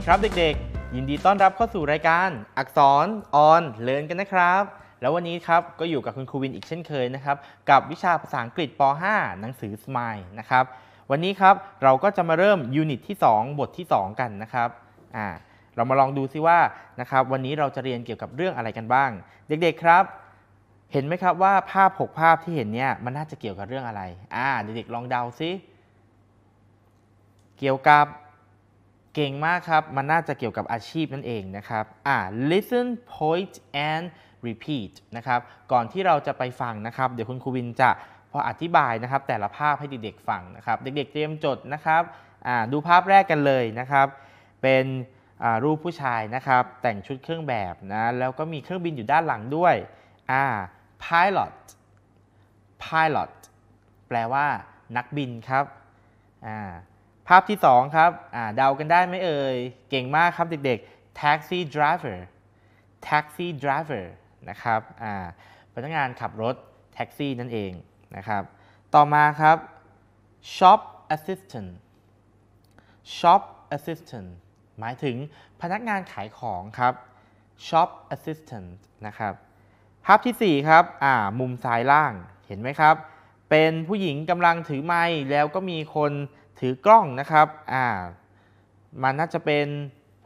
ดีครับเด็กๆ ยินดีต้อนรับเข้าสู่รายการ อักษร ออนเลินกันนะครับ แล้ววันนี้ครับก็อยู่กับคุณครูวินอีกเช่นเคยนะครับกับวิชาภาษาอังกฤษป .5 หนังสือ Smile นะครับวันนี้ครับเราก็จะมาเริ่มยูนิตที่ 2 บทที่ 2 กันนะครับอ่าเรามาลองดูซิว่านะครับ วันนี้เราจะเรียนเกี่ยวกับเรื่องอะไรกันบ้าง เด็กๆครับ เห็นไหมครับว่าภาพ 6 ภาพที่เห็นเนี่ยมันน่าจะเกี่ยวกับเรื่องอะไรอ่าเด็กๆลองเดาซิเกี่ยวกับเก่งมากครับ มันน่าจะเกี่ยวกับอาชีพนั่นเองนะครับอ่า listen point and repeat นะครับ ก่อนที่เราจะไปฟังนะครับ เดี๋ยวคุณครูวินจะพออธิบายนะครับ แต่ละภาพให้เด็กๆฟังนะครับ เด็กๆเตรียมจดนะครับอ่าดูภาพแรกกันเลยนะครับ เป็นรูปผู้ชายนะครับ แต่งชุดเครื่องแบบนะ แล้วก็มีเครื่องบินอยู่ด้านหลังด้วยอ่า pilot pilot แปลว่านักบินครับอ่าภาพที่2ครับเดากันได้ไหมเอ่ย เก่งมากครับเด็กๆ taxi driver taxi driver นะครับพนักงานขับรถแท็กซี่นั่นเองนะครับ ต่อมาครับ shop assistant shop assistant หมายถึงพนักงานขายของครับ shop assistant นะครับ ภาพที่4ครับมุมซ้ายล่าง เห็นไหมครับ เป็นผู้หญิงกำลังถือไม้แล้วก็มีคนถือกล้องนะครับ อ่า มันน่าจะเป็น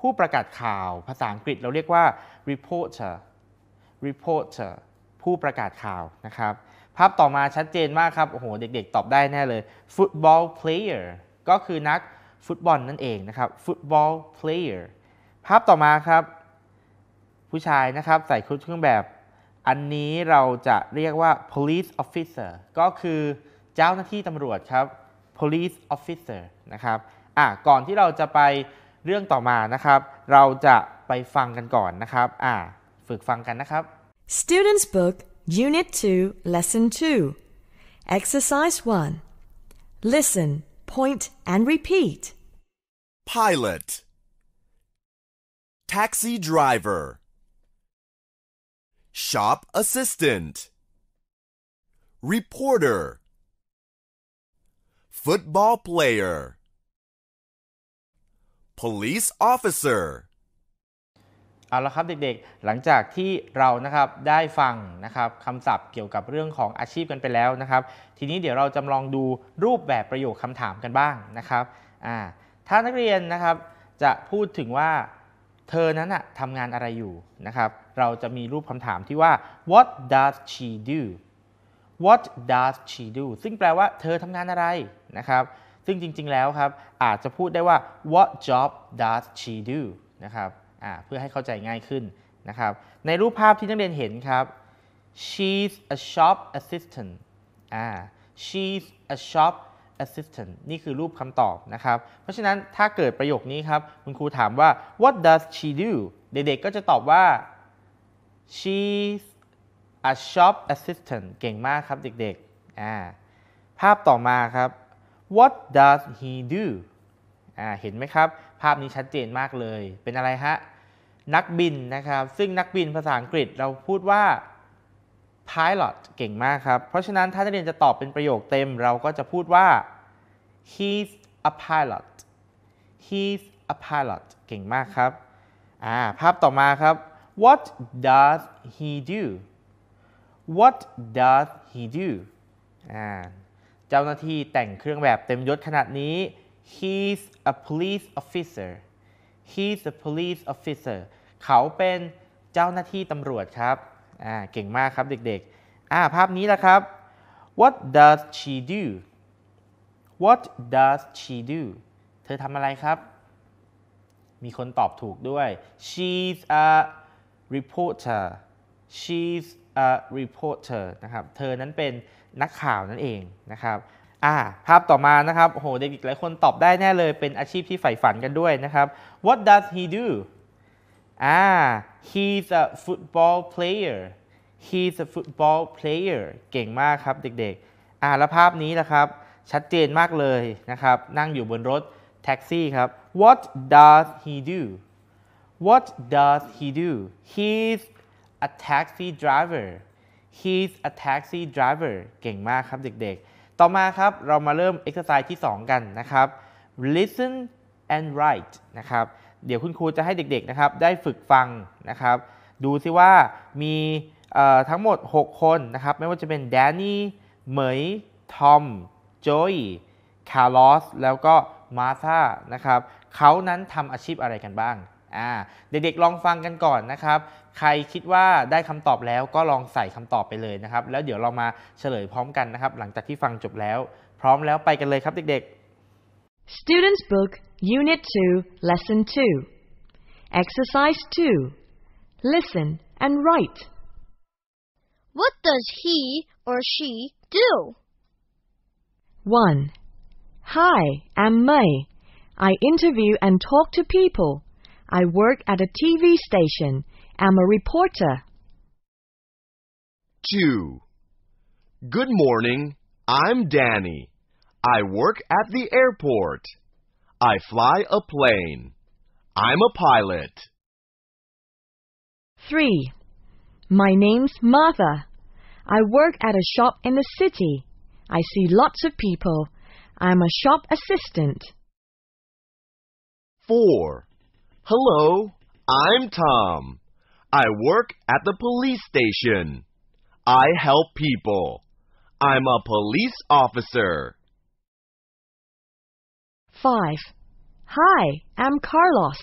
ผู้ประกาศข่าว ภาษาอังกฤษเราเรียกว่า reporter reporter ผู้ประกาศข่าวนะครับ ภาพต่อมาชัดเจนมากครับ โอ้โห เด็กๆ ตอบได้แน่เลย football player ก็คือนักฟุตบอลนั่นเองนะครับ football player ภาพต่อมาครับ ผู้ชายนะครับใส่ชุดเครื่องแบบ อันนี้เราจะเรียกว่า police officer ก็คือเจ้าหน้าที่ตำรวจครับ police officer นะครับ อ่ะก่อนที่เราจะไปเรื่องต่อมานะครับ เราจะไปฟังกันก่อนนะครับ อ่ะฝึกฟังกันนะครับ Students Book Unit 2 Lesson 2 Exercise 1 Listen, point and repeat Pilot Taxi driver Shop assistant Reporter football player police officer เอาละครับเด็กๆ หลังจากที่เรานะครับได้ฟังนะครับคำศัพท์เกี่ยวกับเรื่องของอาชีพกันไปแล้วนะครับ ทีนี้เดี๋ยวเราจำลองดูรูปแบบประโยคคำถามกันบ้างนะครับ ถ้านักเรียนนะครับจะพูดถึงว่า เธอนั้นอะทำงานอะไรอยู่นะครับ เราจะมีรูปคำถามที่ว่า what does she do what does she do ซึ่งแปลว่าเธอทำงานอะไรนะครับ ซึ่งจริงๆ แล้วครับอาจจะพูดได้ว่า what job does she do นะครับเพื่อให้เข้าใจง่ายขึ้นนะครับ ในรูปภาพที่นักเรียนเห็นครับ she's a shop assistant she's a shop assistant นี่คือรูปคำตอบนะครับ เพราะฉะนั้นถ้าเกิดประโยคนี้ครับคุณครูถามว่า what does she do เด็กๆ ก็จะตอบว่า she's a shop assistant เก่งมากครับเด็กๆ ภาพต่อมาครับ what does he do เห็นไหมครับ ภาพนี้ชัดเจนมากเลย เป็นอะไรฮะนักบินนะครับซึ่งนักบินภาษาอังกฤษเราพูดว่า pilot เก่งมากครับ เพราะฉะนั้นถ้านักเรียนจะตอบเป็นประโยคเต็ม เราก็จะพูดว่า he's a pilot he's a pilot เก่งมากครับ ภาพต่อมาครับ what does he do what does he do เจ้าหน้าที่แต่งเครื่องแบบเต็มยศขนาดนี้ he's a police officer he's a police officer เขาเป็นเจ้าหน้าที่ตำรวจครับ เก่งมากครับเด็กๆภาพนี้ละครับ what does she do what does she do เธอทำอะไรครับ มีคนตอบถูกด้วย she's a reporter she's reporter นะครับ เธอนั้นเป็นนักข่าวนั่นเองนะครับอ่าภาพต่อมานะครับโหเด็กหลายคนตอบได้แน่เลย เป็นอาชีพที่ใฝ่ฝันกันด้วยนะครับ what does he do อ่า he's a football player he's a football player เก่งมากครับเด็กๆอ่าแล้วภาพนี้นะครับชัดเจนมากเลยนะครับนั่งอยู่บนรถแท็กซี่ครับ what does he do what does he do he's a taxi driver he's a taxi driver เก่งมากครับเด็กๆ ต่อมาครับเรามาเริ่ม exercise ที่ 2 กันนะครับ listen and write นะครับ เดี๋ยวคุณครูจะให้เด็กๆนะครับได้ฝึกฟังนะครับ ดูซิว่ามีทั้งหมด 6 คนนะครับไม่ว่าจะเป็นแดนนี่ เหมย ทอมโจยคาร์ลอส แล้วก็มาธานะครับเขานั้นทำอาชีพอะไรกันบ้างเด็กๆ ลองฟังกันก่อนนะครับ ใครคิดว่าได้คำตอบแล้วก็ลองใส่คำตอบไปเลยนะครับ แล้วเดี๋ยวเรามาเฉลยพร้อมกันนะครับหลังจากที่ฟังจบแล้ว พร้อมแล้วไปกันเลยครับเด็กๆ Students Book Unit 2 Lesson 2 Exercise 2 Listen and write What does he or she do? 1. Hi, I'm May. I interview and talk to people. I work at a TV station. I'm a reporter. 2. Good morning. I'm Danny. I work at the airport. I fly a plane. I'm a pilot. 3. My name's Martha. I work at a shop in the city. I see lots of people. I'm a shop assistant. 4. Hello, I'm Tom. I work at the police station. I help people. I'm a police officer. 5. Hi, I'm Carlos.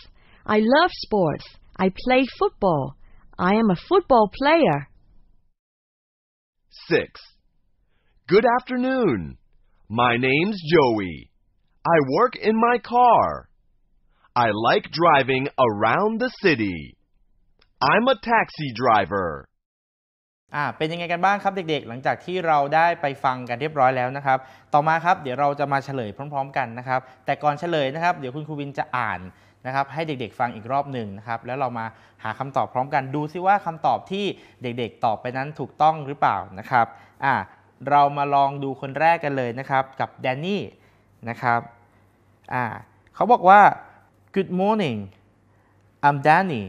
I love sports. I play football. I am a football player. 6. Good afternoon. My name's Joey. I work in my car. I like driving around the city. I'm a taxi driver. อ่าเป็นยังไงกันบ้างครับเด็ก ๆ หลังจากที่เราได้ไปฟังกันเรียบร้อยแล้วนะครับ ต่อมาครับ เดี๋ยวเราจะมาเฉลยพร้อม ๆ กันนะครับ แต่ก่อนเฉลยนะครับเดี๋ยวคุณครูวินจะอ่านนะครับ ให้เด็กๆ ฟังอีกรอบหนึ่งนะครับ แล้วเรามาหาคำตอบพร้อมกันดูซิว่าคำตอบที่เด็ก ๆ ตอบไปนั้นถูกต้องหรือเปล่านะครับ อ่า เรามาลองดูคนแรกกันเลยนะครับกับแดนนี่นะครับ อ่า เขาบอกว่า Good morning. I'm Danny.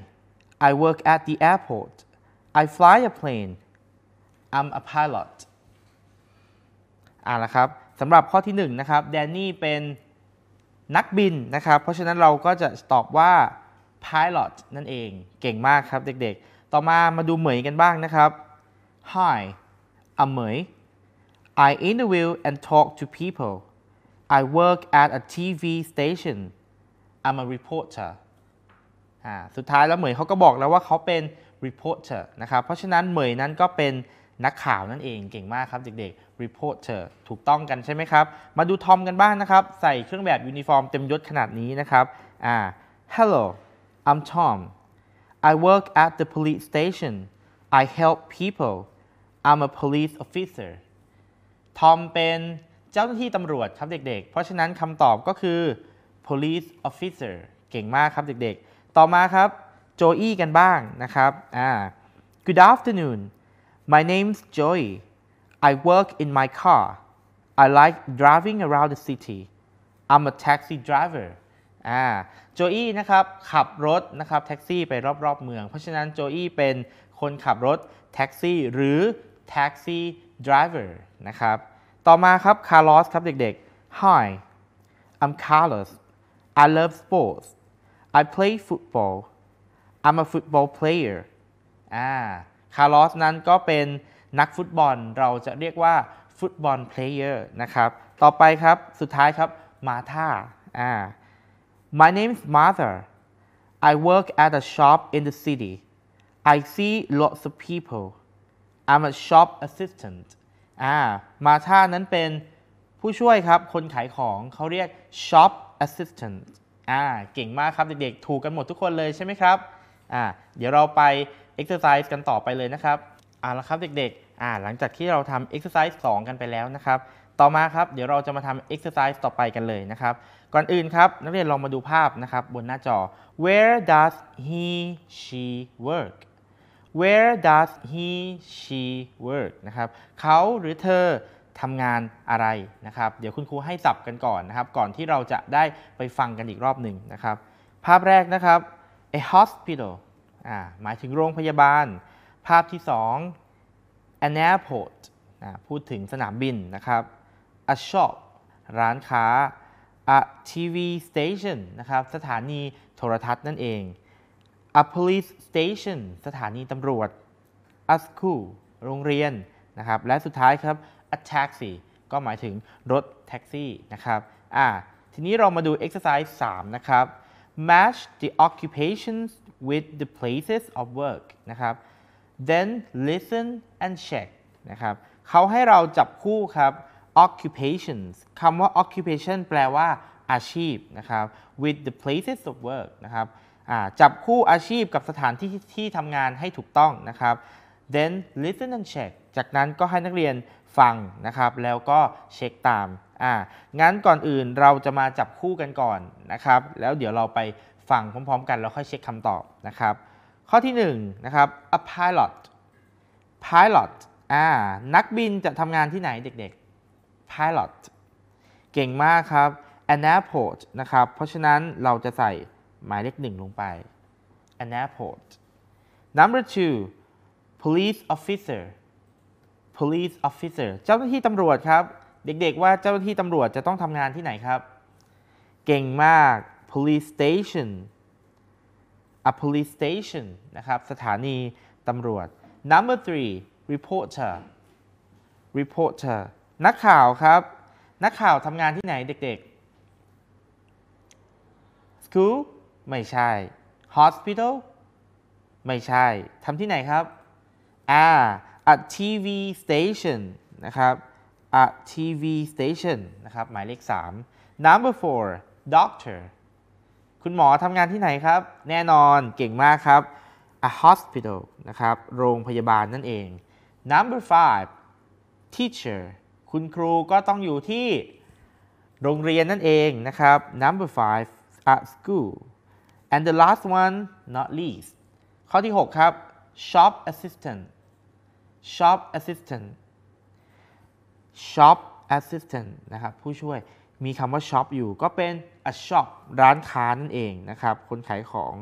I work at the airport. I fly a plane. I'm a pilot. อาละครับสำหรับข้อที่1นนะครับแดนนี่เป็นนักบินนะครับ เพราะฉะนั้นเราก็จะตอบว่า pilot นั่นเอง เก่งมากครับเด็กๆ ต่อมามาดูเหมยกันบ้างนะครับ Hi I'm เหมย I interview and talk to people I work at a TV station I'm a reporter สุดท้ายแล้วเหมยเขาก็บอกแล้วว่าเขาเป็น reporter นะครับ เพราะฉะนั้นเหมยนั้นก็เป็นนักข่าวนั่นเองเก่งมากครับเด็ก ๆ reporter ถูกต้องกันใช่ไหมครับ มาดูทอมกันบ้างนนะครับ ใส่เครื่องแบบยูนิฟอร์มเต็มยศขนาดนี้นะครับ hello I'm Tom I work at the police station I help people I'm a police officer ทอมเป็นเจ้าหน้าที่ตำรวจครับเด็ก ๆ เพราะฉะนั้นคำตอบก็คือ police officer เก่งมากครับเด็กๆ ต่อมาครับ โจอี้กันบ้างนะครับอ่า good afternoon my name's Joey I work in my car I like driving around the city I'm a taxi driver อ่าโจอี้นะครับ ขับรถนะครับ แท็กซี่ไปรอบๆเมือง เพราะฉะนั้นโจอี้เป็นคนขับรถ แท็กซี่หรือ taxi driver นะครับต่อมาครับคาร์ลอสครับเด็กๆ Hi I'm Carlos I love sports I play football I'm a football player อ่าคาร์ลอสนั้นก็เป็นนักฟุตบอลเราจะเรียกว่าฟุตบอลเพลเยอร์นะครับ ต่อไปครับสุดท้ายครับมาธาอ่า My name is Martha I work at a shop in the city I see lots of people I'm a shop assistant อ่ามาธานั้นเป็นผู้ช่วยครับ คนขายของเขาเรียก shop assistant อ่า เก่งมากครับเด็กๆ ถูกกันหมดทุกคนเลยใช่ไหมครับ อ่า เดี๋ยวเราไป exercise กันต่อไปเลยนะครับอ่าลวครับเด็กๆ อ่า หลังจากที่เราทำ exercise 2 กันไปแล้วนะครับ ต่อมาครับ เดี๋ยวเราจะมาทำ exercise ต่อไปกันเลยนะครับ ก่อนอื่นครับนักเรียนลองมาดูภาพนะครับบนหน้าจอ where does he she work where does he she work นะครับ เขาหรือเธอทำงานอะไรนะครับ เดี๋ยวคุณครูให้สับกันก่อนนะครับ ก่อนที่เราจะได้ไปฟังกันอีกรอบหนึ่งนะครับ ภาพแรกนะครับ a hospital อ่าหมายถึงโรงพยาบาล ภาพที่ 2 an airport อ่าพูดถึงสนามบินนะครับ a shop ร้านค้า a TV station นะครับ สถานีโทรทัศน์นั่นเอง a police station สถานีตำรวจ a school โรงเรียนนะครับ และสุดท้ายครับ attack 4ก็หมายถึงรถ แท็กซี่นะครับอ่าทีนี้เรามาดู exercise 3นะครับ match the occupations with the places of work นะครับ then listen and check นะครับเขาให้เราจับคู่ครับ occupations คำว่า occupation แปลว่าอาชีพนะครับ with the places of work นะครับจับคู่อาชีพกับสถานที่ที่ทำงานให้ถูกต้องนะครับ then listen and check จากนั้นก็ให้นักเรียนฟังนะครับแล้วก็เช็คตามอ่างั้นก่อนอื่นเราจะมาจับคู่กันก่อนนะครับแล้วเดี๋ยวเราไปฟังพร้อมๆกันแล้วค่อยเช็คคำตอบนะครับข้อที่1นนะครับ a pilot pilot อ่านักบินจะทำงานที่ไหนเด็กๆ pilot เก่งมากครับ an airport นะครับเพราะฉะนั้นเราจะใส่หมายเลขหนึ่งลงไป an airport number two police officer police officer เจ้าหน้าที่ตำรวจครับ เด็กๆว่าเจ้าหน้าที่ตำรวจจะต้องทำงานที่ไหนครับ เก่งมาก police station a police station นะครับ สถานีตำรวจ number three reporter reporter นักข่าวครับ นักข่าวทำงานที่ไหนเด็กๆ school ไม่ใช่ hospital ไม่ใช่ทำที่ไหนครับอ่า a TV station นะครับ a TV station นะครับหมายเลข3 number four doctor คุณหมอทำงานที่ไหนครับ แน่นอนเก่งมากครับ a hospital นะครับโรงพยาบาลนั่นเอง number five teacher คุณครูก็ต้องอยู่ที่โรงเรียนนั่นเองนะครับ number five at school and the last one not least ข้อที่ 6 ครับ shop assistant shop assistant shop assistant นะครับผู้ช่วย มีคำว่า shop อยู่ ก็เป็น a shop ร้านค้านั่นเองนะครับ คนขายของ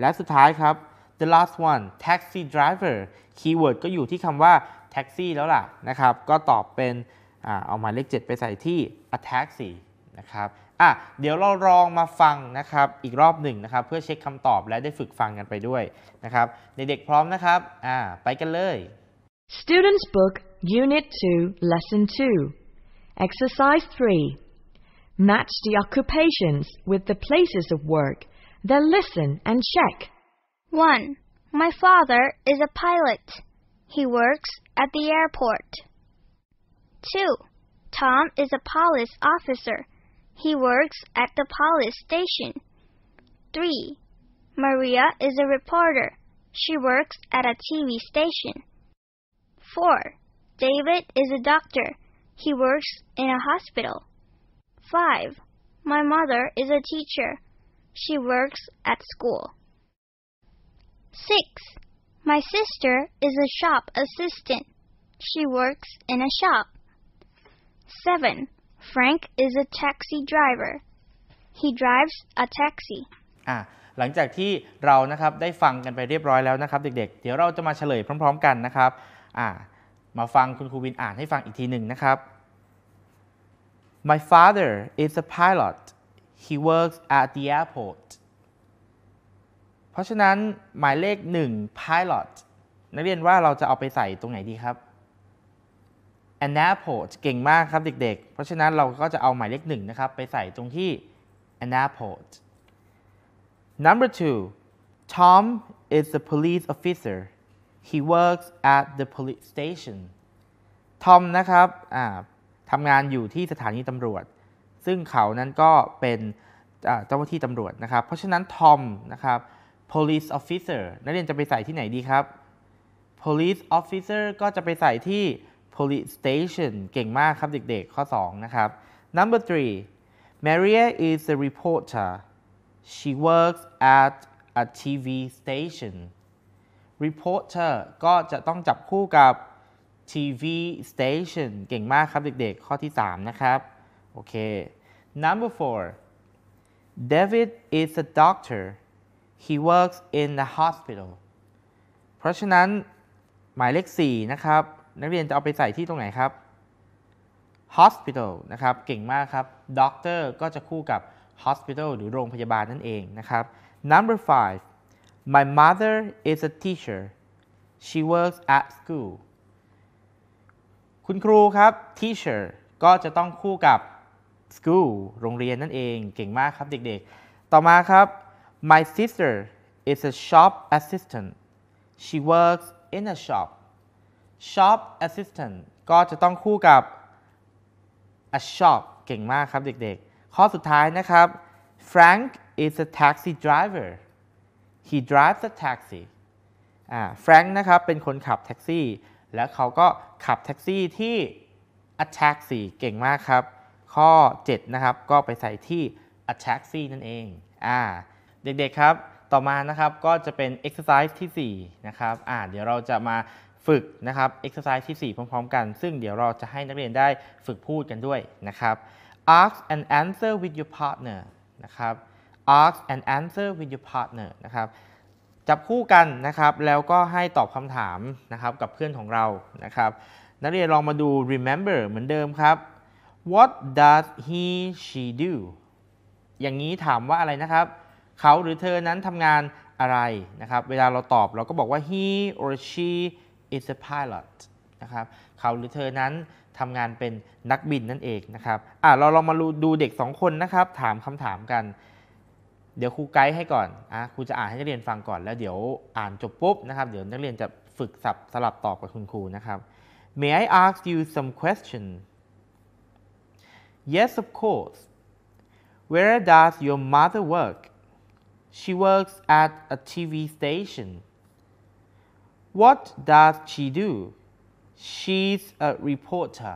และสุดท้ายครับ the last one taxi driver Keyword ก็อยู่ที่คำว่า taxi แล้วล่ะนะครับ ก็ตอบเป็นอเอาหมายเลข7 ไปใส่ที่ a taxi นะครับ อ่ะ เดี๋ยวเราลองมาฟังนะครับ อีกรอบหนึ่งนะครับ เพื่อเช็คคำตอบและได้ฝึกฟังกันไปด้วยนะครับเด็กๆพร้อมนะครับ อ่าไปกันเลย Students Book, Unit 2, Lesson 2. Exercise 3. Match the occupations with the places of work. Then listen and check. 1. My father is a pilot. He works at the airport. 2. Tom is a police officer. He works at the police station. 3. Maria is a reporter. She works at a TV station. 4. David is a doctor. He works in a hospital. 5. My mother is a teacher. She works at school. 6. My sister is a shop assistant. She works in a shop. 7. Frank is a taxi driver. He drives a taxi. อ่ะหลังจากที่เรานะครับได้ฟังกันไปเรียบร้อยแล้วนะครับเด็กๆ ah, ามาฟังคุณครูวินอ่านให้ฟังอีกทีหนึ่งนะครับ My father is a pilot he works at the airport เพราะฉะนั้นหมายเลข 1 pilot นักเรียนว่าเราจะเอาไปใส่ตรงไหนดีครับ an airport เก่งมากครับเด็กๆ เพราะฉะนั้นเราก็จะเอาหมายเลข1นะครับไปใส่ตรงที่ an airport number two Tom is a police officer he works at the police station ทอมนะครับทำงานอยู่ที่สถานีตำรวจ ซึ่งเขา นั้นก็เป็นเจ้าหน้าที่ตำรวจนะครับ เพราะฉะนั้นทอมนะครับ police officer นักเรียนจะไปใส่ที่ไหนดีครับ police officer ก็จะไปใส่ที่ police station เก่งมากครับเด็กๆ ข้อ2นะครับ number three Maria is a reporter she works at a TV station reporter ก็จะต้องจับคู่กับ TV station เก่งมากครับเด็กๆ ข้อที่ 3 นะครับโอเค number four David is a doctor he works in t hospital เพราะฉะนั้นหมายเลข4นะครับนักเรียนจะเอาไปใส่ที่ตรงไหนครับ hospital นะครับเก่งมากครับ doctor ก็จะคู่กับ hospital หรือโรงพยาบาลนั่นเองนะครับ number five My mother is a teacher. She works at school. คุณครูครับ teacher ก็จะต้องคู่กับ school โรงเรียนนั่นเอง เก่งมากครับเด็กๆต่อมาครับ my sister is a shop assistant she works in a shop shop assistant ก็จะต้องคู่กับ a shop เก่งมากครับเด็กๆข้อสุดท้ายนะครับ Frank is a taxi driver he drives a taxi อ่าแฟรงค์นะครับเป็นคนขับแท็กซี่ แล้วเขาก็ขับแท็กซี่ที่ a t a x i เก่งมากครับ ข้อ 7 นะครับ ก็ไปใส่ที่ a t a x i นั่นเอง อ่าเด็กๆครับ ต่อมานะครับก็จะเป็น exercise ที่4 นะครับ อ่าเดี๋ยวเราจะมาฝึกนะครับ exercise ที่ 4 พร้อมๆกัน ซึ่งเดี๋ยวเราจะให้นักเรียนได้ฝึกพูดกันด้วยนะครับ ask and answer with your partner นะครับ ask and answer with your partner นะครับจับคู่กันนะครับแล้วก็ให้ตอบคำถามนะครับกับเพื่อนของเรานะครับนักเรียนลองมาดู remember เหมือนเดิมครับ what does he she do อย่างนี้ถามว่าอะไรนะครับ เขาหรือเธอนั้นทำงานอะไรนะครับเวลาเราตอบเราก็บอกว่า he or she is a pilot นะครับเขาหรือเธอนั้นทำงานเป็นนักบินนั่นเองนะครับอ่ะเราลองมาดูเด็ก 2 คนนะครับถามคำถามกันเดี๋ยวครูไกด์ให้ก่อน อ่ะ ครูจะอ่านให้นักเรียนฟังก่อน แล้วเดี๋ยวอ่านจบปุ๊บนะครับ เดี๋ยวนักเรียนจะฝึกสับสลับตอบกับคุณครูนะครับ May I ask you some question Yes of course Where does your mother work She works at a TV station What does she do She's a reporter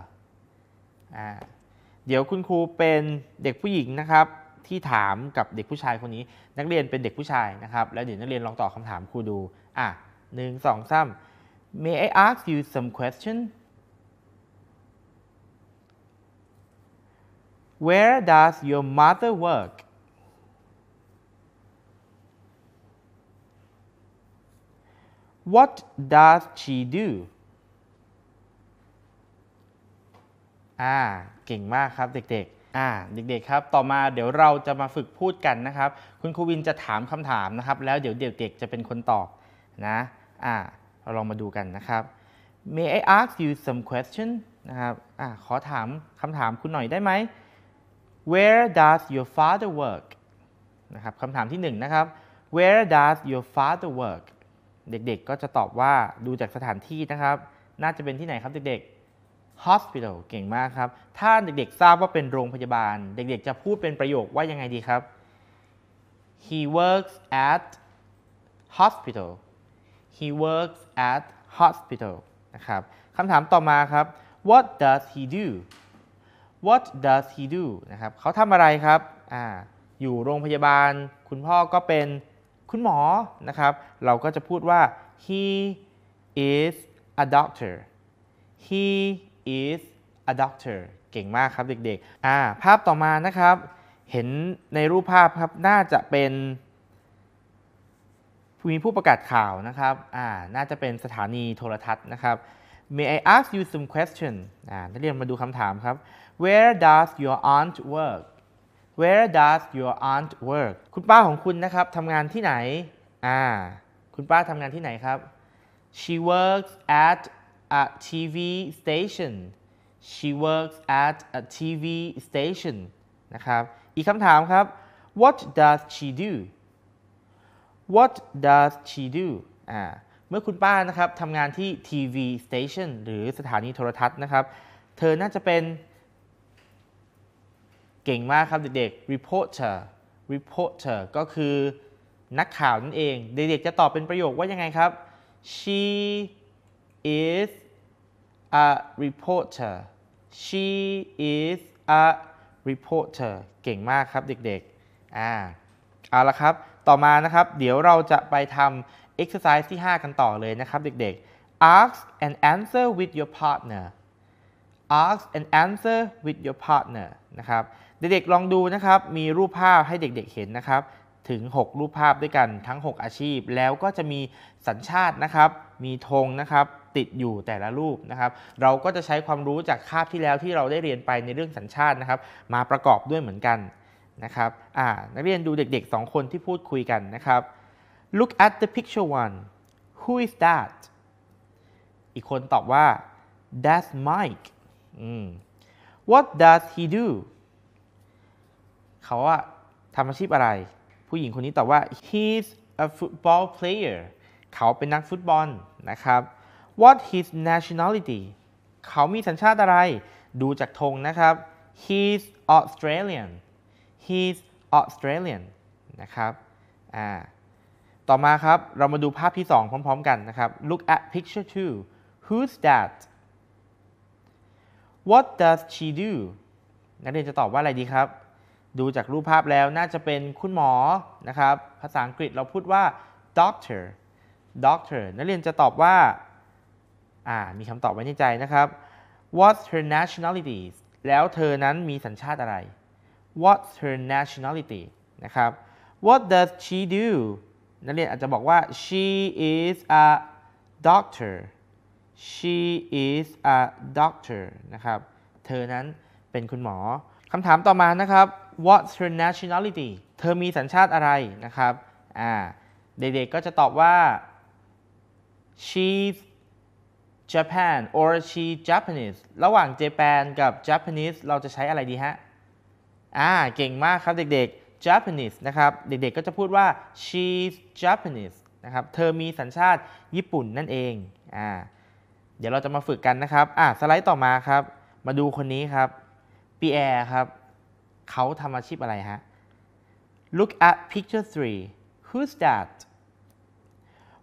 เดี๋ยวคุณครูเป็นเด็กผู้หญิงนะครับที่ถามกับเด็กผู้ชายคนนี้ นักเรียนเป็นเด็กผู้ชายนะครับ แล้วเดี๋ยวนักเรียนลองตอบคำถามครูดู อ่ะหนึ่งสองสาม May I ask you some question Where does your mother work What does she do อ่าเก่งมากครับเด็ก ๆอ่าเด็กๆครับ ต่อมาเดี๋ยวเราจะมาฝึกพูดกันนะครับ คุณครูวินจะถามคำถามนะครับ แล้วเดี๋ยวเด็กๆ จะเป็นคนตอบนะอ่าเราลองมาดูกันนะครับ May I ask you some question นะครับอ่าขอถามคำถามคุณหน่อยได้ไหม Where does your father work นะครับคำถามที่หนึ่งนะครับ Where does your father work เด็กๆก็จะตอบว่าดูจากสถานที่นะครับ น่าจะเป็นที่ไหนครับเด็กๆ hospital เก่งมากครับ ถ้าเด็กๆทราบว่าเป็นโรงพยาบาล เด็กๆจะพูดเป็นประโยคว่ายังไงดีครับ he works at hospital he works at hospital นะครับคำถามต่อมาครับ what does he do what does he do นะครับเขาทำอะไรครับออยู่โรงพยาบาลคุณพ่อก็เป็นคุณหมอ นะครับ เราก็จะพูดว่า he is a doctor he is a doctor เก่งมากครับเด็กๆอ่าภาพต่อมานะครับ เห็นในรูปภาพครับ น่าจะเป็นมีผู้ประกาศข่าวนะครับอ่าน่าจะเป็นสถานีโทรทัศน์นะครับ May I ask you some question อ่านักเรียนมาดูคำถามครับ Where does your aunt work Where does your aunt work คุณป้าของคุณนะครับทำงานที่ไหนอ่าคุณป้าทำงานที่ไหนครับ She works at a TV station she works at a TV station นะครับ อีกคำถามครับ what does she do what does she do อ่า เมื่อคุณป้านะครับทำงานที่ TV station หรือสถานีโทรทัศน์นะครับ เธอน่าจะเป็น เก่งมากครับเด็กๆ reporter reporter ก็คือนักข่าวนั่นเอง เด็กๆจะตอบเป็นประโยคว่ายังไงครับ she is a reporter she is a reporter เก่งมากครับเด็กๆ อ่าเอาละครับ ต่อมานะครับ เดี๋ยวเราจะไปทำ exercise ที่ 5 กันต่อเลยนะครับ เด็ก ๆ ask and answer with your partner ask and answer with your partner นะครับเด็กๆ ลองดูนะครับมีรูปภาพให้เด็กๆเห็นนะครับ ถึง 6 รูปภาพด้วยกันทั้ง 6 อาชีพ แล้วก็จะมีสัญชาตินะครับ มีธงนะครับติดอยู่แต่ละรูปนะครับ เราก็จะใช้ความรู้จากคาบที่แล้วที่เราได้เรียนไปในเรื่องสัญชาตินะครับ มาประกอบด้วยเหมือนกันนะครับ นักเรียนดูเด็กๆ 2 คนที่พูดคุยกันนะครับ look at the picture one who is that อีกคนตอบว่า that's Mike what does he do เขาอะทำอาชีพอะไร ผู้หญิงคนนี้ตอบว่า he's a football player เขาเป็นนักฟุตบอลนะครับ What his nationality เขามีสัญชาติอะไร ดูจากธงนะครับ He's Australian He's Australian นะครับ อ่า ต่อมาครับ เรามาดูภาพที่ 2 พร้อมๆกันนะครับ Look at picture 2 Who's that What does she do นักเรียนจะตอบว่าอะไรดีครับ ดูจากรูปภาพแล้วน่าจะเป็นคุณหมอ นะครับ ภาษาอังกฤษเราพูดว่า doctor doctor นักเรียนจะตอบว่าอ่ามีคำตอบไว้ในใจนะครับ What's her nationality แล้วเธอนั้นมีสัญชาติอะไร What's her nationality นะครับ What does she do นักเรียนอาจจะบอกว่า she is a doctor she is a doctor นะครับ เธอนั้นเป็นคุณหมอ คำถามต่อมานะครับ What's her nationality เธอมีสัญชาติอะไรนะครับอ่าเด็กๆก็จะตอบว่า she's Japan or she Japanese ระหว่าง Japan กับ Japanese เราจะใช้อะไรดีฮะ อ่า เก่งมากครับเด็กๆ Japanese นะครับ เด็กๆ ก็จะพูดว่า she's Japanese นะครับ เธอมีสัญชาติญี่ปุ่นนั่นเอง อ่า เดี๋ยวเราจะมาฝึกกันนะครับ อ่าสไลด์ต่อมาครับ มาดูคนนี้ครับ ปีแอร์ครับ เขาทำอาชีพอะไรฮะ Look at picture 3 Who's that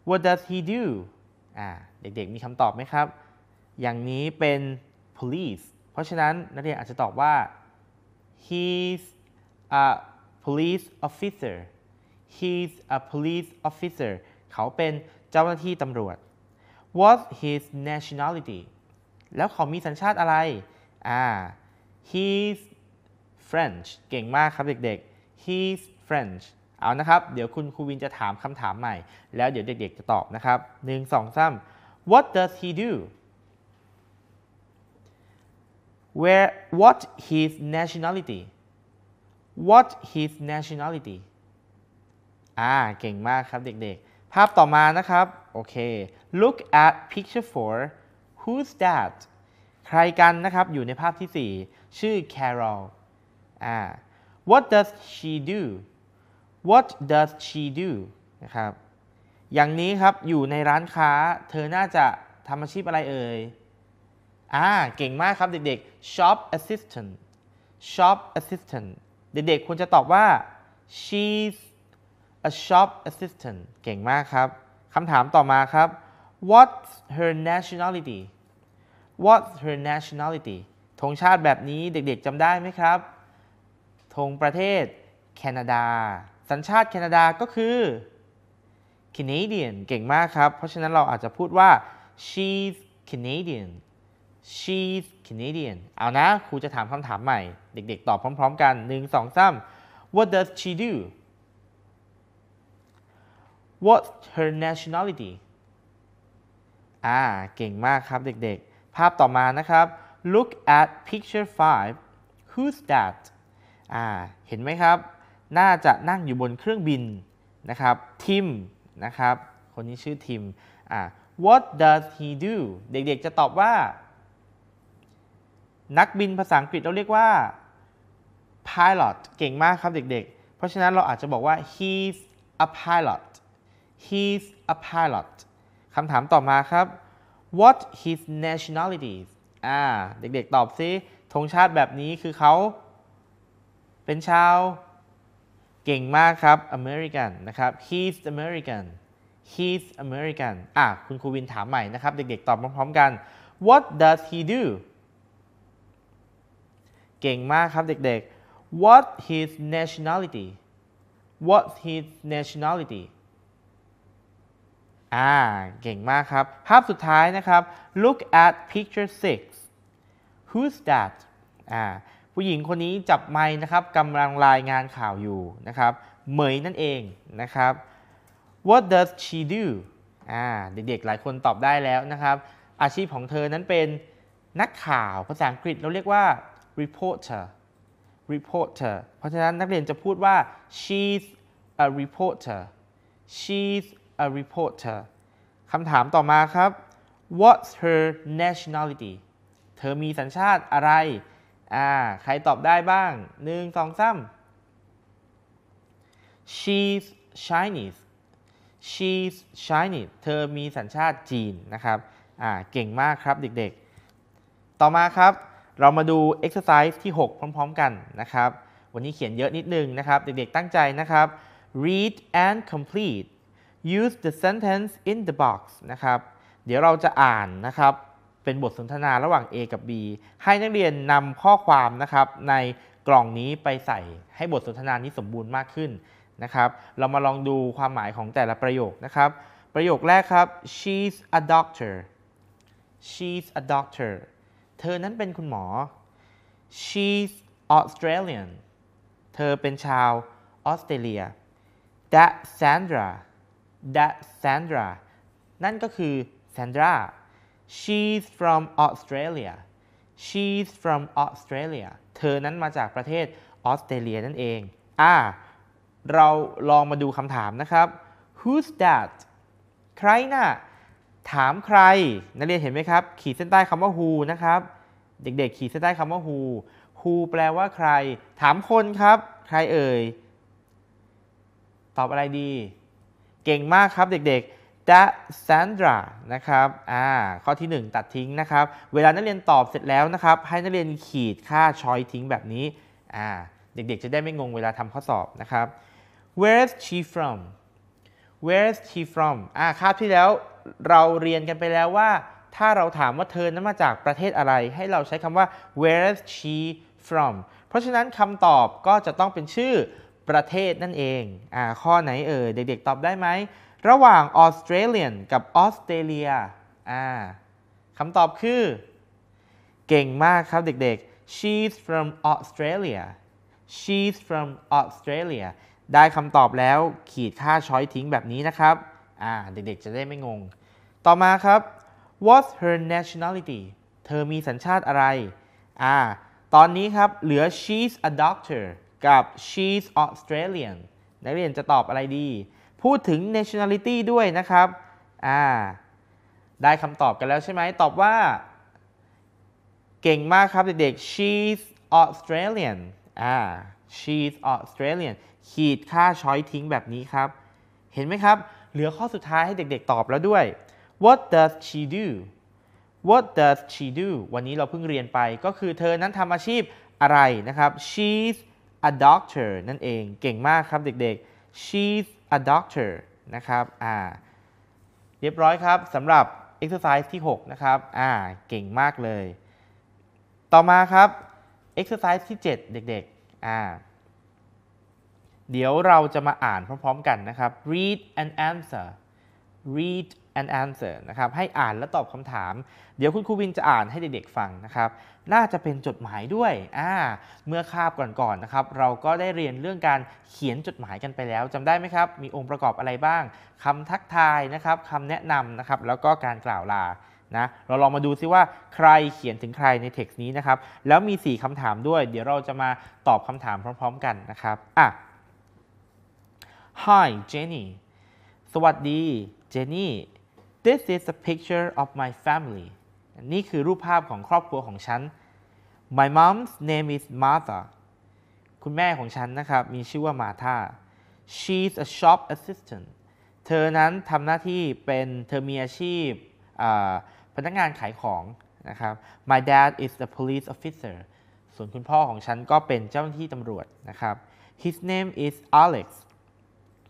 What does he do เด็กๆมีคำตอบไหมครับ อย่างนี้เป็น police เพราะฉะนั้นนักเรียนอาจจะตอบว่า he's a police officer he's a police officer เขาเป็นเจ้าหน้าที่ตำรวจ what's his nationality แล้วเขามีสัญชาติอะไรอ่า he's French เก่งมากครับเด็กๆ he's French เอานะครับ เดี๋ยวคุณครูวินจะถามคำถามใหม่ แล้วเดี๋ยวเด็กๆจะตอบนะครับหนึ่งสองสาม what does he do where what his nationality what his nationality อ่า เก่งมากครับเด็กๆ ภาพต่อมานะครับ โอเค look at picture 4 who's that ใครกันนะครับ อยู่ในภาพที่ 4 ชื่อ Carol อ่า what does she do what does she do นะครับ อย่างนี้ครับ อยู่ในร้านค้า เธอน่าจะทำอาชีพอะไรเอ่ย อ่า เก่งมากครับ เด็กๆ shop assistant shop assistant เด็กๆ ควรจะตอบว่า she's a shop assistant เก่งมากครับ คำถามต่อมาครับ what's her nationality what's her nationality ธงชาติแบบนี้เด็กๆ จำได้ไหมครับธงประเทศแคนาดาสัญชาติแคนาดาก็คือ Canadian เก่งมากครับ เพราะฉะนั้นเราอาจจะพูดว่า she's Canadian she's Canadian เอานะครูจะถามคำถามใหม่เด็กๆตอบพร้อมๆกัน 1 2 3 what does she do what's her nationality อ่าเก่งมากครับเด็กๆ ภาพต่อมานะครับ look at picture 5 who's that อ่าเห็นไหมครับน่าจะนั่งอยู่บนเครื่องบินนะครับ ทิมนะครับคนนี้ชื่อทิมอ่า what does he do เด็กๆจะตอบว่า นักบินภาษาอังกฤษเราเรียกว่า pilot เก่งมากครับ เด็กๆ เพราะฉะนั้นเราอาจจะบอกว่า he's a pilot he's a pilot คำถามต่อมาครับ what his nationality อ่าเด็กๆตอบซิธงชาติแบบนี้คือเขา เป็นชาวเก่งมากครับ American นะครับ he's American he's American อ่ะ คุณครูวินถามใหม่นะครับ เด็กๆ ตอบพร้อม ๆกัน what does he do เก่งมากครับเด็กๆ what his nationality what his nationality อ่า เก่งมากครับ ภาพสุดท้ายนะครับ look at picture 6 who's that อ่าผู้หญิงคนนี้จับไม้นะครับกำลังรายงานข่าวอยู่นะครับเหมยนั่นเองนะครับ what does she do อ่าเด็กๆ หลายคนตอบได้แล้วนะครับอาชีพของเธอนั้นเป็นนักข่าวภาษาอังกฤษเราเรียกว่า reporter reporter เพราะฉะนั้นนักเรียนจะพูดว่า she's a reporter she's a reporter คำถามต่อมาครับ what's her nationality เธอมีสัญชาติอะไรอ่าใครตอบได้บ้างหนึ่งสองสาม she's Chinese she's Chinese เธอมีสัญชาติจีนนะครับอ่าเก่งมากครับเด็กๆ ต่อมาครับเรามาดู exercise ที่ 6 พร้อม ๆ กันนะครับ วันนี้เขียนเยอะนิดนึงนะครับ เด็กๆ ตั้งใจนะครับ read and complete use the sentence in the box นะครับเดี๋ยวเราจะอ่านนะครับเป็นบทสนทนาระหว่าง A กับ B ให้นักเรียนนำข้อความนะครับในกล่องนี้ไปใส่ ให้บทสนทนานี้สมบูรณ์มากขึ้นนะครับ เรามาลองดูความหมายของแต่ละประโยคนะครับ ประโยคแรกครับ she's a doctor she's a doctor เธอนั้นเป็นคุณหมอ she's Australian เธอเป็นชาวออสเตรเลีย that Sandra that Sandra นั่นก็คือ Sandra she's from Australia she's from Australia เธอนั้นมาจากประเทศออสเตรเลียนั่นเอง อ่า เราลองมาดูคำถามนะครับ who's that ใครนะ่ะ ถามใคร นักเรียนเห็นไหมครับ ขีดเส้นใต้คำว่า who นะครับ เด็กๆ ขีดเส้นใต้คำว่า who who แปลว่าใคร ถามคนครับ ใครเอ่ย ตอบอะไรดี เก่งมากครับเด็กๆ d a ซ a นดรานะครับ อ่า ข้อที่ 1 ตัดทิ้งนะครับ เวลานักเรียนตอบเสร็จแล้วนะครับให้นักเรียนขีดค่าชอยทิ้งแบบนี้ อ่า เด็กๆจะได้ไม่งงเวลาทำข้อสอบนะครับ where's she from where's she from อ่าคาบที่แล้วเราเรียนกันไปแล้วว่า ถ้าเราถามว่าเธอนั้นมาจากประเทศอะไร ให้เราใช้คำว่า where's she from เพราะฉะนั้นคำตอบก็จะต้องเป็นชื่อประเทศนั่นเอง อ่า ข้อไหนเอ่ยเด็กๆตอบได้ไหมระหว่าง Australian กับ Australia อ่าคำตอบคือ เก่งมากครับเด็กๆ she's from Australia she's from Australia ได้คำตอบแล้วขีดค่าช้อยทิ้งแบบนี้นะครับอ่าเด็กๆจะได้ไม่งง ต่อมาครับ what's her nationality เธอมีสัญชาติอะไรอ่าตอนนี้ครับเหลือ she's a doctor กับ she's Australian นักเรียนจะตอบอะไรดีพูดถึง nationality ด้วยนะครับอ่าได้คำตอบกันแล้วใช่ไหม ตอบว่า เก่งมากครับเด็กๆ she's Australian อ่า she's Australian ขีดค่าช้อยทิ้งแบบนี้ครับ เห็นไหมครับ เหลือข้อสุดท้ายให้เด็กๆตอบแล้วด้วย what does she do what does she do วันนี้เราเพิ่งเรียนไปก็คือเธอนั้นทำอาชีพอะไรนะครับ she's a doctor นั่นเอง เก่งมากครับเด็กๆ she's a doctor นะครับ อ่า เรียบร้อยครับสำหรับ exercise ที่6นะครับ อ่า เก่งมากเลย ต่อมาครับ exercise ที่ 7 เด็กๆ อ่า เดี๋ยวเราจะมาอ่านพร้อมๆกันนะครับ read and answer read and answer นะครับให้อ่านและตอบคำถาม เดี๋ยวคุณครูวินจะอ่านให้เด็กๆฟังนะครับน่าจะเป็นจดหมายด้วยอ่าเมื่อคาบก่อนๆนะครับ เราก็ได้เรียนเรื่องการเขียนจดหมายกันไปแล้วจำได้ไหมครับ มีองค์ประกอบอะไรบ้างคำทักทายนะครับคำแนะนำนะครับแล้วก็การกล่าวลานะเราลองมาดูซิว่าใครเขียนถึงใครในเท็กซ์นี้นะครับแล้วมี4คำถามด้วยเดี๋ยวเราจะมาตอบคำถามพร้อม ๆกันนะครับอ่ะ Hi Jenny สวัสดี Jenny this is a picture of my family นี่คือรูปภาพของครอบครัวของฉัน my mom's name is Martha คุณแม่ของฉันนะครับมีชื่อว่ามาธา she's a shop assistant เธอนั้นทำหน้าที่เป็นเธอมีอาชีพพนักงานขายของนะครับ my dad is a police officer ส่วนคุณพ่อของฉันก็เป็นเจ้าหน้าที่ตำรวจนะครับ his name is Alex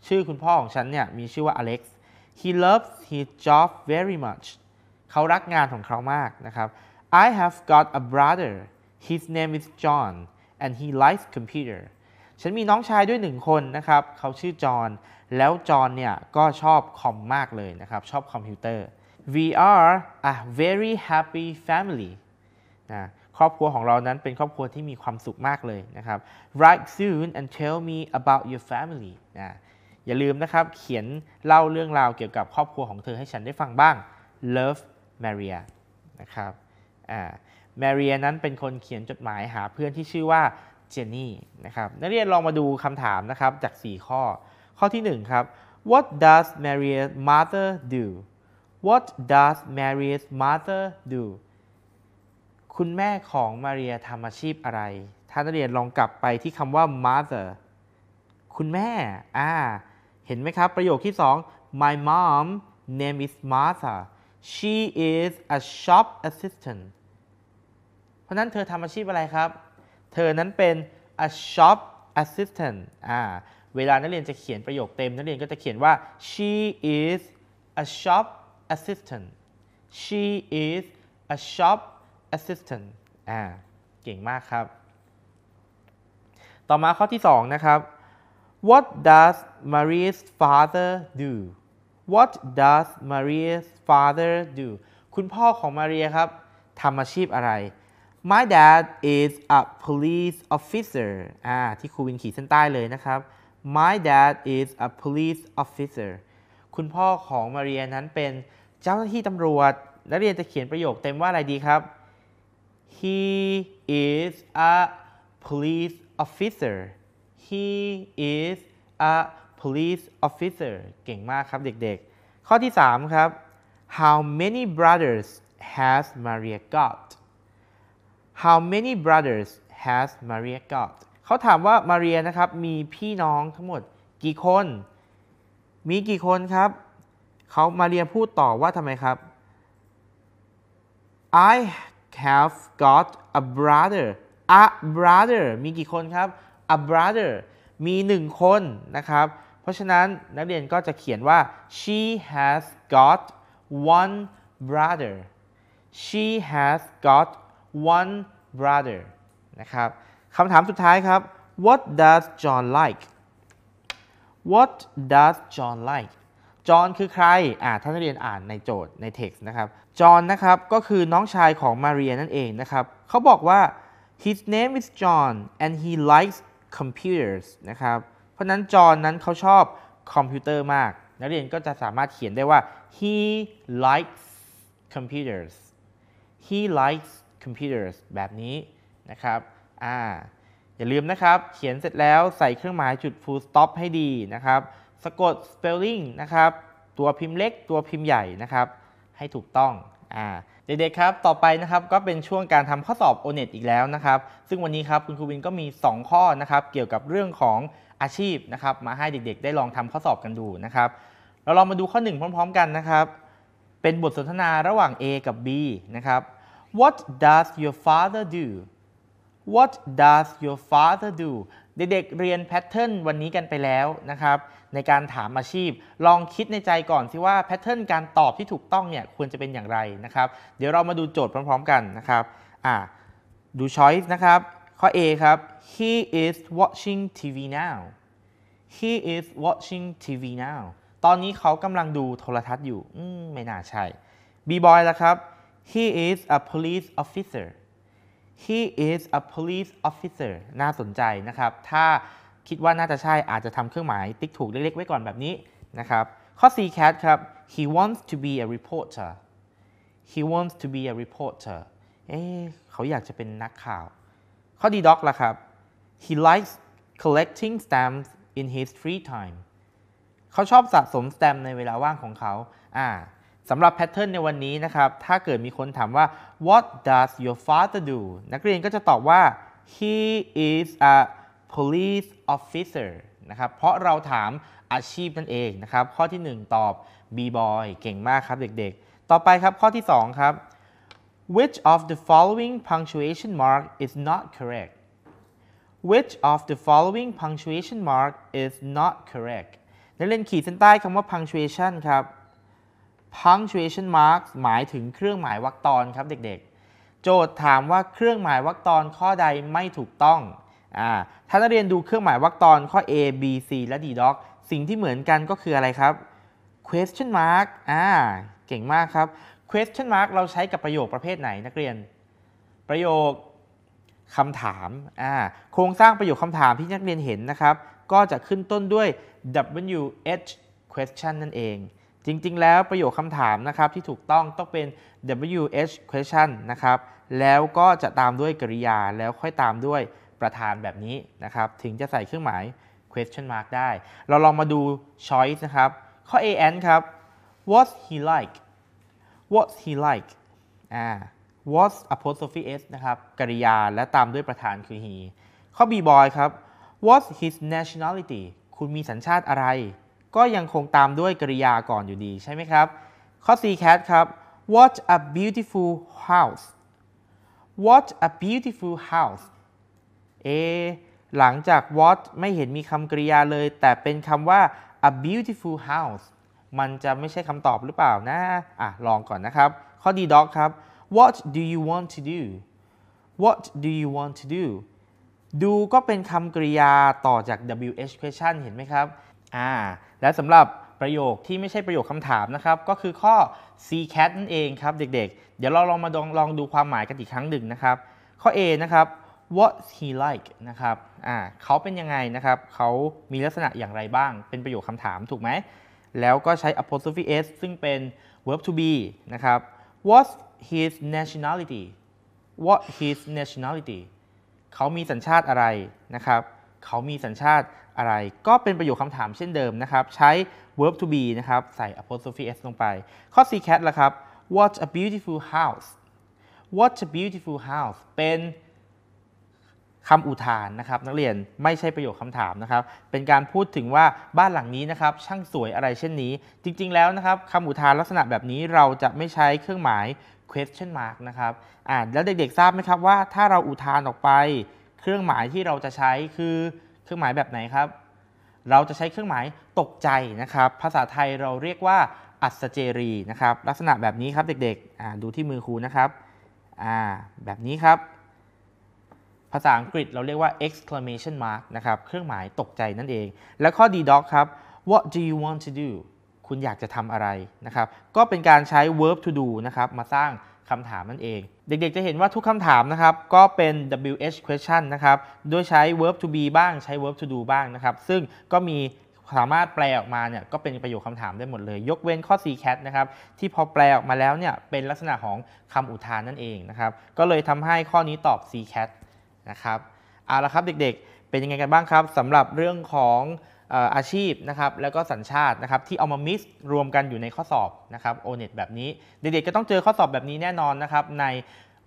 ชื่อคุณพ่อของฉันเนี่ยมีชื่อว่า Alex he loves his job very much เขารักงานของเขามากนะครับ I have got a brother his name is John and he likes computer ฉันมีน้องชายด้วยหนึ่งคนนะครับ เขาชื่อจอห์น แล้วจอห์นเนี่ยก็ชอบคอมมากเลยนะครับ ชอบคอมพิวเตอร์ we are a very happy family นะครอบครัวของเรานั้นเป็นครอบครัวที่มีความสุขมากเลยนะครับ write soon and tell me about your family นะอย่าลืมนะครับเขียนเล่าเรื่องราวเกี่ยวกับครอบครัวของเธอให้ฉันได้ฟังบ้าง Love Maria นะครับ อ่า Maria นั้นเป็นคนเขียนจดหมายหาเพื่อนที่ชื่อว่าเจนนี่นะครับนักเรียนลองมาดูคำถามนะครับจาก 4 ข้อ ข้อที่1ครับ What does Maria's mother do What does Maria's mother do คุณแม่ของมาเรียทำอาชีพอะไร ถ้านักเรียนลองกลับไปที่คำว่า mother คุณแม่ อ่าเห็นไหมครับ ประโยคที่ 2 my mom name is Martha she is a shop assistant เพราะนั้นเธอทำอาชีพอะไรครับ เธอนั้นเป็น a shop assistant อ่าเวลานักเรียนจะเขียนประโยคเต็มนักเรียนก็จะเขียนว่า she is a shop assistant she is a shop assistant อ่าเก่งมากครับ ต่อมาข้อที่ 2 นะครับ What does Maria's father do What does Maria's father do คุณพ่อของมาเรียครับทำอาชีพอะไร My dad is a police officer อ่าที่ครูวินขีดเส้นใต้เลยนะครับ My dad is a police officer คุณพ่อของมาเรียนั้นเป็นเจ้าหน้าที่ตำรวจนักเรียนจะเขียนประโยคเต็มว่าอะไรดีครับ He is a police officer he is a police officer เก่งมากครับเด็กๆ ข้อที่ 3 ครับ how many brothers has Maria got how many brothers has Maria got เขาถามว่ามาเรียนะครับมีพี่น้องทั้งหมดกี่คน มีกี่คนครับ เขามาเรียพูดต่อว่าทำไมครับ I have got a brother a brother มีกี่คนครับ a brother มีหนึ่งคนนะครับ เพราะฉะนั้นนักเรียนก็จะเขียนว่า she has got one brother she has got one brother นะครับคำถามสุดท้ายครับ what does John like what does John like จอห์นคือใครอ่าท่านนักเรียนอ่านในโจทย์ในเท็กซ์นะครับจอห์นนะครับ ก็คือน้องชายของมาเรียนั่นเองนะครับ เขาบอกว่า his name is John and he likes computers นะครับ เพราะนั้นจอห์นนั้นเขาชอบคอมพิวเตอร์มาก นักเรียนก็จะสามารถเขียนได้ว่า he likes computers he likes computers แบบนี้นะครับ อ่า อย่าลืมนะครับ เขียนเสร็จแล้วใส่เครื่องหมายจุด full stop ให้ดีนะครับสะกด spelling นะครับ ตัวพิมพ์เล็กตัวพิมพ์ใหญ่นะครับ ให้ถูกต้อง อ่าเด็กๆครับ ต่อไปนะครับ ก็เป็นช่วงการทำข้อสอบ o n e t อีกแล้วนะครับ ซึ่งวันนี้ครับคุณครูวินก็มี 2 ข้อนะครับ เกี่ยวกับเรื่องของอาชีพนะครับ มาให้เด็กๆ ได้ลองทำข้อสอบกันดูนะครับ เราลองมาดูข้อ 1 พร้อมๆกันนะครับ เป็นบทสนทนาระหว่าง A กับ B นะครับ What does your father do What does your father do เด็กๆเรียนแพทเทิร์นวันนี้กันไปแล้วนะครับในการถามอาชีพ ลองคิดในใจก่อนสิว่าแพทเทิร์นการตอบที่ถูกต้องเนี่ยควรจะเป็นอย่างไรนะครับ เดี๋ยวเรามาดูโจทย์พร้อมๆ กันนะครับอ่าดูช้อยส์นะครับ ข้อ A ครับ he is watching TV now he is watching TV now ตอนนี้เขากำลังดูโทรทัศน์อยู่อืไม่น่าใช่ B boy ละครับ he is a police officer he is a police officer น่าสนใจนะครับ ถ้าคิดว่าน่าจะใช่อาจจะทำเครื่องหมายติ๊กถูกเล็กๆไว้ก่อนแบบนี้นะครับ ข้อ4 cat ครับ he wants to be a reporter he wants to be a reporter เอ๊เขาอยากจะเป็นนักข่าว ข้อดีด็อกล่ะครับ he likes collecting stamps in his free time เขาชอบสะสมสแตมป์ในเวลาว่างของเขา อ่าสำหรับแพทเทิร์นในวันนี้นะครับ ถ้าเกิดมีคนถามว่า what does your father do นักเรียนก็จะตอบว่า he is a police officer นะครับ เพราะเราถามอาชีพนั่นเองนะครับ ข้อที่ 1 ตอบ b boy เก่งมากครับเด็กๆ ต่อไปครับข้อที่ 2 ครับ which of the following punctuation mark is not correct which of the following punctuation mark is not correct นักเรียนขีดเส้นใต้คำว่า punctuation ครับ punctuation marks หมายถึงเครื่องหมายวรรคตอนครับเด็กๆ โจทย์ถามว่าเครื่องหมายวรรคตอนข้อใดไม่ถูกต้องอ่าถ้านักเรียนดูเครื่องหมายวรรคตอนข้อ A B C และ D doc สิ่งที่เหมือนกันก็คืออะไรครับ question mark อ่าเก่งมากครับ question mark เราใช้กับประโยค ประเภทไหนนักเรียน ประโยคคำถามอ่าโครงสร้างประโยคคำถามที่นักเรียนเห็นนะครับ ก็จะขึ้นต้นด้วย W H question นั่นเองจริง ๆ แล้วประโยคคำถามนะครับที่ถูกต้องต้องเป็น WH question นะครับแล้วก็จะตามด้วยกริยาแล้วค่อยตามด้วยประธานแบบนี้นะครับถึงจะใส่เครื่องหมาย question mark ได้ เราลองมาดู choice นะครับข้อ A N ครับ what's he like what's he like อ่า was apostrophe s นะครับกริยาและตามด้วยประธานคือ he ข้อ b boy ครับ was h his nationality คุณมีสัญชาติอะไรก็ยังคงตามด้วยกริยาก่อนอยู่ดีใช่ไหมครับ ข้อ4 cat ครับ what a beautiful house what a beautiful house เอหลังจาก what ไม่เห็นมีคำกริยาเลย แต่เป็นคำว่า a beautiful house มันจะไม่ใช่คำตอบหรือเปล่านะ อ่ะ ลองก่อนนะครับ ข้อดีด็อกครับ what do you want to do what do you want to do ดูก็เป็นคำกริยาต่อจาก wh question เห็นไหมครับ อ่าและสำหรับประโยคที่ไม่ใช่ประโยคคำถามนะครับก็คือข้อ c cat นั่นเองครับเด็กๆ เดี๋ยวเราลองมาลองลองดูความหมายกันอีกครั้งหนึ่งนะครับข้อ A นะครับ what he like นะครับอ่าเขาเป็นยังไงนะครับเขามีลักษณะอย่างไรบ้าง เป็นประโยคคำถามถูกไหม แล้วก็ใช้ apostrophe s ซึ่งเป็น verb to be นะครับ what's his nationality what his nationality เขามีสัญชาติอะไรนะครับเขามีสัญชาติอะไรก็เป็นประโยคคำถามเช่นเดิมนะครับใช้ verb to be นะครับใส่ apostrophe s ลงไป ข้อ c cat ละครับ what a beautiful house what a beautiful house เป็นคำอุทานนะครับนักเรียนไม่ใช่ประโยคคำถามนะครับเป็นการพูดถึงว่าบ้านหลังนี้นะครับช่างสวยอะไรเช่นนี้ จริงๆ แล้วนะครับคำอุทานลักษณะแบบนี้เราจะไม่ใช้เครื่องหมาย question mark นะครับอ่าแล้วเด็ก ๆ ทราบไหมครับว่าถ้าเราอุทานออกไปเครื่องหมายที่เราจะใช้คือเครื่องหมายแบบไหนครับ เราจะใช้เครื่องหมายตกใจนะครับ ภาษาไทยเราเรียกว่า อัศเจรีนะครับ ลักษณะแบบนี้ครับเด็กๆ ดูที่มือครูนะครับ แบบนี้ครับ ภาษาอังกฤษเราเรียกว่า exclamation mark นะครับ เครื่องหมายตกใจนั่นเอง และข้อ d doc ครับ what do you want to do คุณอยากจะทำอะไรนะครับ ก็เป็นการใช้ verb to do นะครับ มาสร้างคำถามนั่นเอง เด็กๆจะเห็นว่าทุกคำถามนะครับ ก็เป็น WH question นะครับโดยใช้ verb to be บ้างใช้ verb to do บ้างนะครับซึ่งก็มีสามารถแปลออกมาเนี่ยก็เป็นประโยคคำถามได้หมดเลย ยกเว้นข้อ4 cat นะครับที่พอแปลออกมาแล้วเนี่ยเป็นลักษณะของคำอุทานนั่นเองนะครับก็เลยทำให้ข้อนี้ตอบ4 cat นะครับเอาละครับเด็กๆ เป็นยังไงกันบ้างครับสำหรับเรื่องของอาชีพนะครับ แล้วก็สัญชาตินะครับ ที่เอามามิสรวมกันอยู่ในข้อสอบนะครับโอเน็ตแบบนี้ เด็กๆก็ต้องเจอข้อสอบแบบนี้แน่นอนนะครับ ใน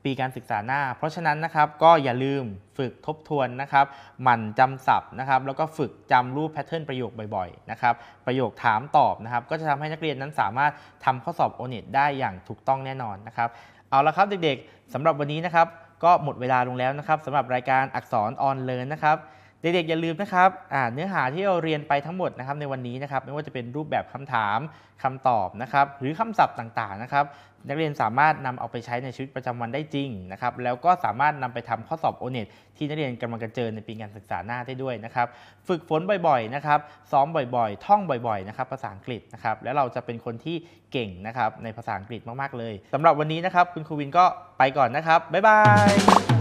ปีการศึกษาหน้า เพราะฉะนั้นนะครับก็อย่าลืมฝึกทบทวนนะครับ หมั่นจำศัพท์นะครับ แล้วก็ฝึกจำรูปแพทเทิร์นประโยคบ่อยๆนะครับประโยคถามตอบนะครับก็จะทำให้นักเรียนนั้นสามารถทำข้อสอบโอเน็ตได้อย่างถูกต้องแน่นอนนะครับ เอาละครับเด็กๆสำหรับวันนี้นะครับก็หมดเวลาลงแล้วนะครับสำหรับรายการอักษรออนเลิร์นนะครับเด็กๆอย่าลืมนะครับเนื้อหาที่เราเรียนไปทั้งหมดนะครับในวันนี้นะครับไม่ว่าจะเป็นรูปแบบคำถามคำตอบนะครับหรือคำศัพท์ต่างๆนะครับนักเรียนสามารถนำเอาไปใช้ในชีวิตประจำวันได้จริงนะครับแล้วก็สามารถนำไปทำข้อสอบโอเน็ตที่นักเรียนกำลังจะเจอ ในปีการศึกษาหน้าได้ด้วยนะครับฝึกฝนบ่อยๆนะครับซ้อมบ่อยๆท่องบ่อยๆนะครับภาษาอังกฤษนะครับแล้วเราจะเป็นคนที่เก่งนะครับในภาษาอังกฤษมากๆเลย สำหรับวันนี้นะครับคุณครูวินก็ไปก่อนนะครับบ๊ายบาย